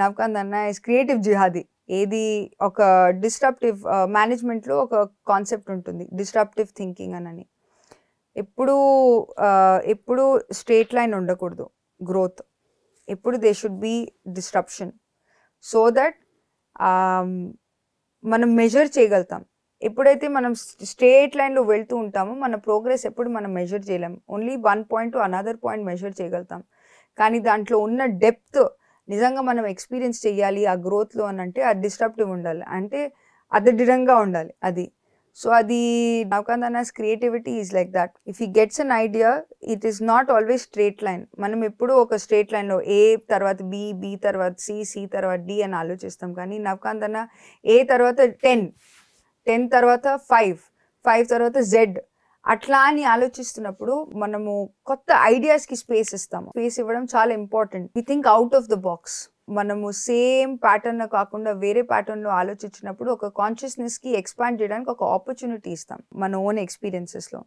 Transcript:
నవ్కాంత్ అన్న is creative జిహాది ఏది ఒక మేనేజ్మెంట్ మేనేజ్మెంట్లో uh, ఒక కాన్సెప్ట్ ఉంటుంది డిస్ట్రప్టివ్ థింకింగ్ అనని uh, ఎప్పుడు ఎప్పుడు స్ట్రేట్ లైన్ ఉండకూడదు గ్రోత్ ఎప్పుడు they should be disruption so that మనం మెజర్ చేయగలుగుతాం ఎప్పుడైతే మనం స్ట్రేట్ లైన్లో వెళ్తూ ఉంటామో మన ప్రోగ్రెస్ ఎప్పుడు మనం మెజర్ చేయలేము only one point to another point measure చేయగలుగుతాం కానీ దాంట్లో ఉన్న డెప్త్ నిజంగా మనం ఎక్స్పీరియన్స్ చేయాలి ఆ గ్రోత్లో అని అంటే అది డిస్టర్ప్టివ్ ఉండాలి అంటే అదడిరంగా ఉండాలి అది సో అది Navakanth creativity is like that if he gets an idea it is not always straight line మనం ఎప్పుడూ ఒక స్ట్రేట్ లైన్లో ఏ తర్వాత బి బి తర్వాత సి సి తర్వాత డి అని ఆలోచిస్తాం కానీ నవకాంత్ ఏ తర్వాత టెన్ టెన్ తర్వాత ఫైవ్ ఫైవ్ తర్వాత జెడ్ అట్లా అని ఆలోచిస్తున్నప్పుడు మనము కొత్త ఐడియాస్ కి స్పేస్ ఇస్తాము స్పేస్ ఇవ్వడం చాలా important we think out of the box మనము సేమ్ ప్యాటర్న్ కాకుండా వేరే ప్యాటర్న్ లో ఆలోచించినప్పుడు ఒక కాన్షియస్నెస్ కి ఎక్స్పాండ్ చేయడానికి ఒక ఆపర్చునిటీ ఇస్తాం మన ఓన్ ఎక్స్పీరియన్సెస్ లో